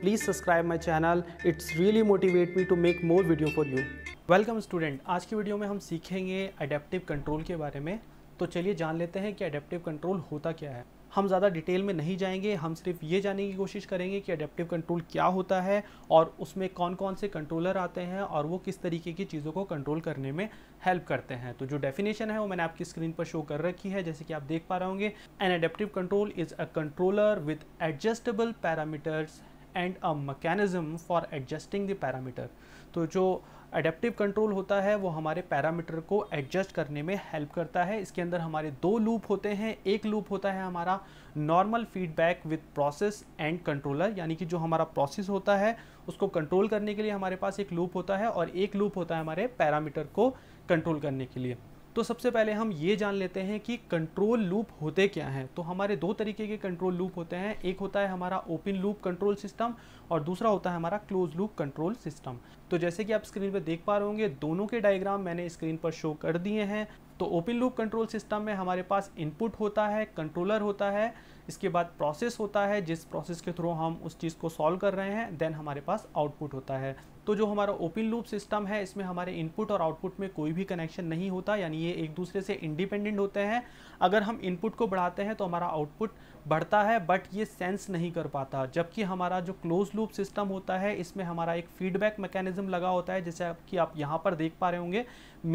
please subscribe my channel it's really motivate me to make more video for you welcome student आज की video में हम सीखेंगे adaptive control के बारे में तो चलिए जान लेते हैं कि अडेप्टिव कंट्रोल होता क्या है हम ज़्यादा डिटेल में नहीं जाएंगे हम सिर्फ ये जानने की कोशिश करेंगे कि अडेप्टिव कंट्रोल क्या होता है और उसमें कौन कौन से कंट्रोलर आते हैं और वो किस तरीके की चीज़ों को कंट्रोल करने में हेल्प करते हैं तो जो डेफिनेशन है वो मैंने आपकी स्क्रीन पर शो कर रखी है जैसे कि आप देख पा रहे होंगे an adaptive control is a controller with adjustable parameters and a mechanism for adjusting the parameter तो जो एडेप्टिव कंट्रोल होता है वो हमारे पैरामीटर को एडजस्ट करने में हेल्प करता है इसके अंदर हमारे दो लूप होते हैं एक लूप होता है हमारा normal feedback with process and controller यानी कि जो हमारा प्रोसेस होता है उसको कंट्रोल करने के लिए हमारे पास एक लूप होता है और एक लूप होता है हमारे पैरामीटर को कंट्रोल करने के लिए तो सबसे पहले हम ये जान लेते हैं कि कंट्रोल लूप होते क्या हैं तो हमारे दो तरीके के कंट्रोल लूप होते हैं एक होता है हमारा ओपन लूप कंट्रोल सिस्टम और दूसरा होता है हमारा क्लोज लूप कंट्रोल सिस्टम तो जैसे कि आप स्क्रीन पर देख पा रहे होंगे दोनों के डायग्राम मैंने स्क्रीन पर शो कर दिए हैं तो ओपन लूप कंट्रोल सिस्टम में हमारे पास इनपुट होता है कंट्रोलर होता है इसके बाद प्रोसेस होता है जिस प्रोसेस के थ्रू हम उस चीज़ को सॉल्व कर रहे हैं देन हमारे पास आउटपुट होता है तो जो हमारा ओपन लूप सिस्टम है इसमें हमारे इनपुट और आउटपुट में कोई भी कनेक्शन नहीं होता यानी ये एक दूसरे से इंडिपेंडेंट होते हैं अगर हम इनपुट को बढ़ाते हैं तो हमारा आउटपुट बढ़ता है बट ये सेंस नहीं कर पाता जबकि हमारा जो क्लोज लूप सिस्टम होता है इसमें हमारा एक फीडबैक मैकेनिज्म लगा होता है जैसे कि आप यहाँ पर देख पा रहे होंगे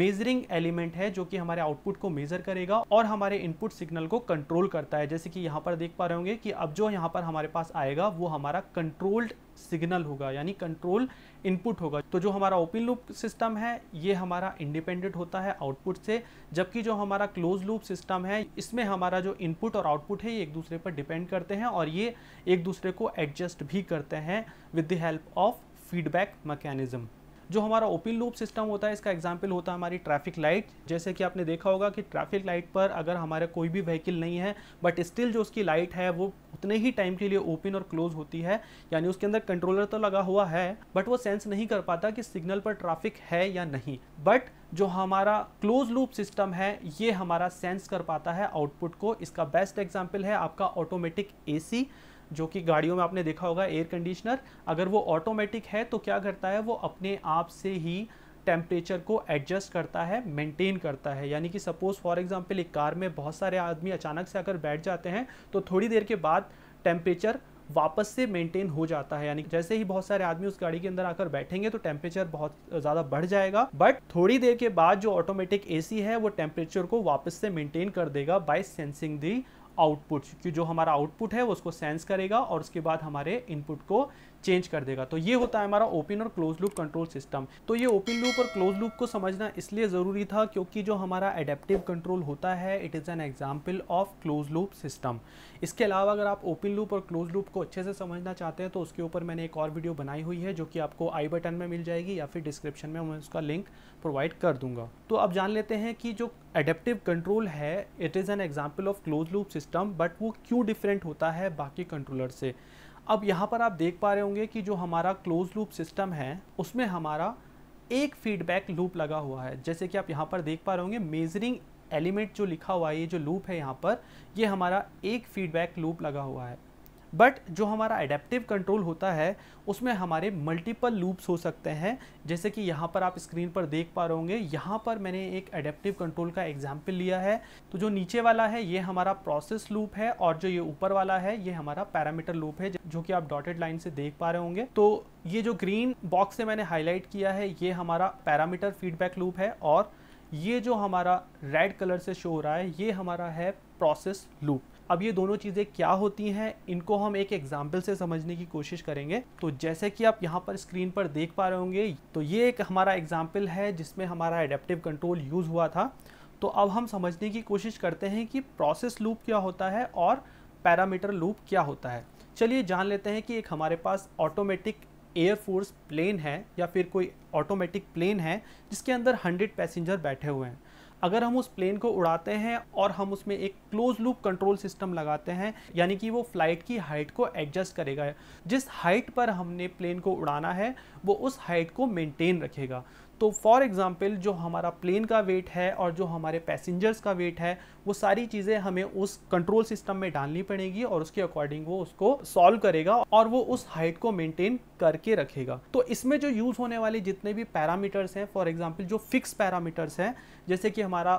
मेजरिंग एलिमेंट है जो कि हमारे आउटपुट को मेजर करेगा और हमारे इनपुट सिग्नल को कंट्रोल करता है जैसे कि यहाँ पर देख पा रहे होंगे कि अब जो यहाँ पर हमारे पास आएगा वो हमारा कंट्रोल्ड सिग्नल होगा यानी कंट्रोल इनपुट होगा तो जो हमारा ओपन लूप सिस्टम है ये हमारा इंडिपेंडेंट होता है आउटपुट से जबकि जो हमारा क्लोज लूप सिस्टम है इसमें हमारा जो इनपुट और आउटपुट है ये एक दूसरे पर डिपेंड करते हैं और ये एक दूसरे को एडजस्ट भी करते हैं with the help of feedback mechanism जो हमारा ओपन लूप सिस्टम होता है इसका एग्जाम्पल होता है हमारी ट्रैफिक लाइट जैसे कि आपने देखा होगा कि ट्रैफिक लाइट पर अगर हमारा कोई भी व्हीकल नहीं है बट स्टिल जो उसकी लाइट है वो उतने ही टाइम के लिए ओपन और क्लोज होती है यानी उसके अंदर कंट्रोलर तो लगा हुआ है बट वो सेंस नहीं कर पाता कि सिग्नल पर ट्रैफिक है या नहीं बट जो हमारा क्लोज लूप सिस्टम है ये हमारा सेंस कर पाता है आउटपुट को इसका बेस्ट एग्जाम्पल है आपका ऑटोमेटिक ए जो कि गाड़ियों में आपने देखा होगा एयर कंडीशनर अगर वो ऑटोमेटिक है तो क्या करता है वो अपने आप से ही टेम्परेचर को एडजस्ट करता है मेंटेन करता है यानी कि सपोज़ फॉर एग्जांपल एक कार में बहुत सारे आदमी अचानक से अगर बैठ जाते हैं तो थोड़ी देर के बाद टेम्परेचर वापस से मेंटेन हो जाता है यानी जैसे ही बहुत सारे आदमी उस गाड़ी के अंदर आकर बैठेंगे तो टेम्परेचर बहुत ज़्यादा बढ़ जाएगा बट थोड़ी देर के बाद जो ऑटोमेटिक एसी है वो टेम्परेचर को वापस से मेंटेन कर देगा बाय सेंसिंग दी आउटपुट क्योंकि जो हमारा आउटपुट है वो उसको सेंस करेगा और उसके बाद हमारे इनपुट को चेंज कर देगा तो ये होता है हमारा ओपन और क्लोज लूप कंट्रोल सिस्टम तो ये ओपन लूप और क्लोज लूप को समझना इसलिए ज़रूरी था क्योंकि जो हमारा एडेप्टिव कंट्रोल होता है it is an example of close loop system इसके अलावा अगर आप ओपन लूप और क्लोज लूप को अच्छे से समझना चाहते हैं तो उसके ऊपर मैंने एक और वीडियो बनाई हुई है जो कि आपको आई बटन में मिल जाएगी या फिर डिस्क्रिप्शन में मैं उसका लिंक प्रोवाइड कर दूंगा तो अब जान लेते हैं कि जो एडेप्टिव कंट्रोल है it is an example of close loop system but वो क्यों डिफरेंट होता है बाकी कंट्रोलर से अब यहाँ पर आप देख पा रहे होंगे कि जो हमारा क्लोज लूप सिस्टम है उसमें हमारा एक फीडबैक लूप लगा हुआ है जैसे कि आप यहाँ पर देख पा रहे होंगे मेजरिंग एलिमेंट जो लिखा हुआ है ये जो लूप है यहाँ पर ये हमारा एक फीडबैक लूप लगा हुआ है बट जो हमारा एडेप्टिव कंट्रोल होता है उसमें हमारे मल्टीपल लूप्स हो सकते हैं जैसे कि यहाँ पर आप स्क्रीन पर देख पा रहे होंगे यहाँ पर मैंने एक एडेप्टिव कंट्रोल का एग्जाम्पल लिया है तो जो नीचे वाला है ये हमारा प्रोसेस लूप है और जो ये ऊपर वाला है ये हमारा पैरामीटर लूप है जो कि आप डॉटेड लाइन से देख पा रहे होंगे तो ये जो ग्रीन बॉक्स से मैंने हाईलाइट किया है ये हमारा पैरामीटर फीडबैक लूप है और ये जो हमारा रेड कलर से शो हो रहा है ये हमारा है प्रोसेस लूप अब ये दोनों चीज़ें क्या होती हैं इनको हम एक एग्जाम्पल से समझने की कोशिश करेंगे तो जैसे कि आप यहाँ पर स्क्रीन पर देख पा रहे होंगे तो ये एक हमारा एग्जाम्पल है जिसमें हमारा एडेप्टिव कंट्रोल यूज़ हुआ था तो अब हम समझने की कोशिश करते हैं कि प्रोसेस लूप क्या होता है और पैरामीटर लूप क्या होता है चलिए जान लेते हैं कि एक हमारे पास ऑटोमेटिक एयरफोर्स प्लेन है या फिर कोई ऑटोमेटिक प्लेन है जिसके अंदर हंड्रेड पैसेंजर बैठे हुए हैं अगर हम उस प्लेन को उड़ाते हैं और हम उसमें एक क्लोज लूप कंट्रोल सिस्टम लगाते हैं यानी कि वो फ्लाइट की हाइट को एडजस्ट करेगा जिस हाइट पर हमने प्लेन को उड़ाना है वो उस हाइट को मेंटेन रखेगा तो फॉर एग्ज़ाम्पल जो हमारा प्लेन का वेट है और जो हमारे पैसेंजर्स का वेट है वो सारी चीज़ें हमें उस कंट्रोल सिस्टम में डालनी पड़ेगी और उसके अकॉर्डिंग वो उसको सॉल्व करेगा और वो उस हाइट को मेंटेन करके रखेगा तो इसमें जो यूज़ होने वाले जितने भी पैरामीटर्स हैं फॉर एग्ज़ाम्पल जो फिक्स पैरामीटर्स हैं जैसे कि हमारा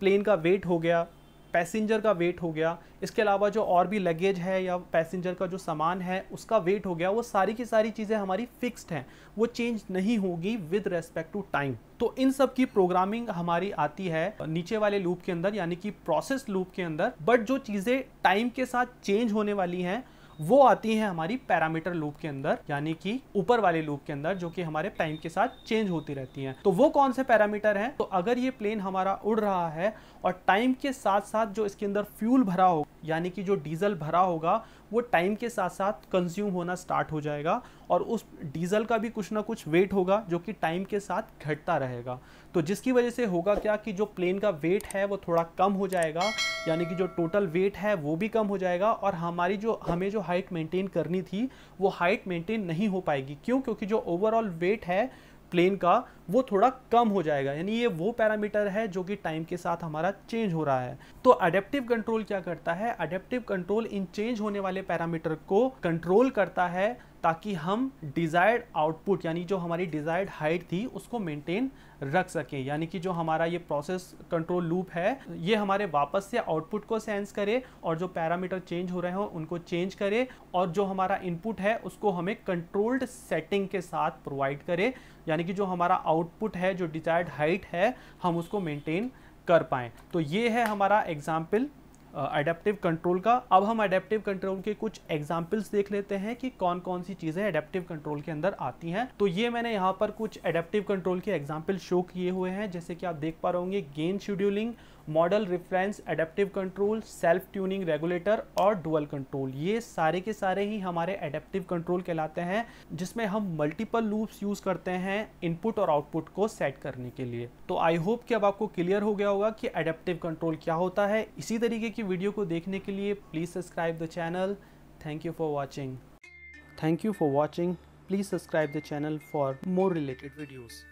प्लेन का वेट हो गया पैसेंजर का वेट हो गया इसके अलावा जो और भी लगेज है या पैसेंजर का जो सामान है उसका वेट हो गया वो सारी की सारी चीज़ें हमारी फिक्स्ड हैं वो चेंज नहीं होगी विद रेस्पेक्ट टू टाइम तो इन सब की प्रोग्रामिंग हमारी आती है नीचे वाले लूप के अंदर यानी कि प्रोसेस लूप के अंदर बट जो चीज़ें टाइम के साथ चेंज होने वाली हैं वो आती है हमारी पैरामीटर लूप के अंदर यानी कि ऊपर वाले लूप के अंदर जो कि हमारे टाइम के साथ चेंज होती रहती हैं तो वो कौन से पैरामीटर हैं तो अगर ये प्लेन हमारा उड़ रहा है और टाइम के साथ साथ जो इसके अंदर फ्यूल भरा हो यानी कि जो डीजल भरा होगा वो टाइम के साथ साथ कंज्यूम होना स्टार्ट हो जाएगा और उस डीजल का भी कुछ ना कुछ वेट होगा जो कि टाइम के साथ घटता रहेगा तो जिसकी वजह से होगा क्या कि जो प्लेन का वेट है वो थोड़ा कम हो जाएगा यानी कि जो टोटल वेट है वो भी कम हो जाएगा और हमारी जो हमें जो हाइट मेंटेन करनी थी वो हाइट मेंटेन नहीं हो पाएगी क्यों क्योंकि जो ओवरऑल वेट है प्लेन का वो थोड़ा कम हो जाएगा यानी ये वो पैरामीटर है जो कि टाइम के साथ हमारा चेंज हो रहा है तो अडेप्टिव कंट्रोल क्या करता है अडेप्टिव कंट्रोल इन चेंज होने वाले पैरामीटर को कंट्रोल करता है ताकि हम डिज़ायर्ड आउटपुट यानी जो हमारी डिज़ायर्ड हाइट थी उसको मेंटेन रख सकें यानी कि जो हमारा ये प्रोसेस कंट्रोल लूप है ये हमारे वापस से आउटपुट को सेंस करे और जो पैरामीटर चेंज हो रहे हो उनको चेंज करे और जो हमारा इनपुट है उसको हमें कंट्रोल्ड सेटिंग के साथ प्रोवाइड करे यानी कि जो हमारा आउट आउटपुट है जो डिजायर्ड हाइट है हम उसको मेंटेन कर पाएँ तो ये है हमारा एग्जाम्पल अडेप्टिव कंट्रोल का अब हम अडेप्टिव कंट्रोल के कुछ एग्जाम्पल्स देख लेते हैं कि कौन कौन सी चीज़ें अडेप्टिव कंट्रोल के अंदर आती हैं तो ये मैंने यहाँ पर कुछ अडेप्टिव कंट्रोल के एग्जाम्पल शो किए हुए हैं जैसे कि आप देख पा रहे होंगे gain scheduling model reference adaptive control self tuning regulator और डुअल कंट्रोल ये सारे के सारे ही हमारे अडेप्टिव कंट्रोल कहलाते हैं जिसमें हम मल्टीपल लूप्स यूज़ करते हैं इनपुट और आउटपुट को सेट करने के लिए तो आई होप कि अब आपको क्लियर हो गया होगा कि अडेप्टिव कंट्रोल क्या होता है इसी तरीके की की वीडियो को देखने के लिए please subscribe the channel thank you for watching thank you for watching please subscribe the channel for more related videos